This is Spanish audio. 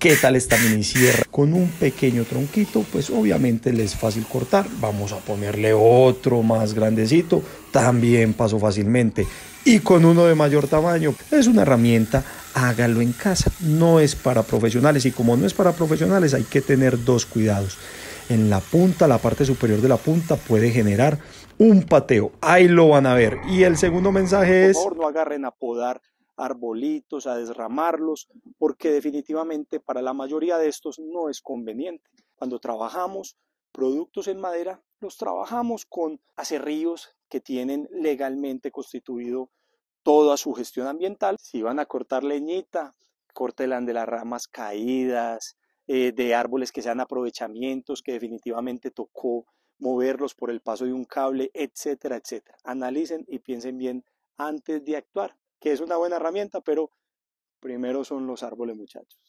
qué tal esta mini sierra. Con un pequeño tronquito, pues obviamente le es fácil cortar. Vamos a ponerle otro más grandecito, también pasó fácilmente. Y con uno de mayor tamaño, es una herramienta, hágalo en casa, no es para profesionales. Y como no es para profesionales, hay que tener dos cuidados. En la punta, la parte superior de la punta puede generar un pateo. Ahí lo van a ver. Y el segundo mensaje es... Por favor, no agarren a podar arbolitos, a desramarlos, porque definitivamente para la mayoría de estos no es conveniente. Cuando trabajamos productos en madera, los trabajamos con acerríos que tienen legalmente constituido toda su gestión ambiental. Si van a cortar leñita, cortelan de las ramas caídas, eh, de árboles que sean aprovechamientos, que definitivamente tocó moverlos por el paso de un cable, etcétera, etcétera. Analicen y piensen bien antes de actuar que es una buena herramienta, pero primero son los árboles, muchachos.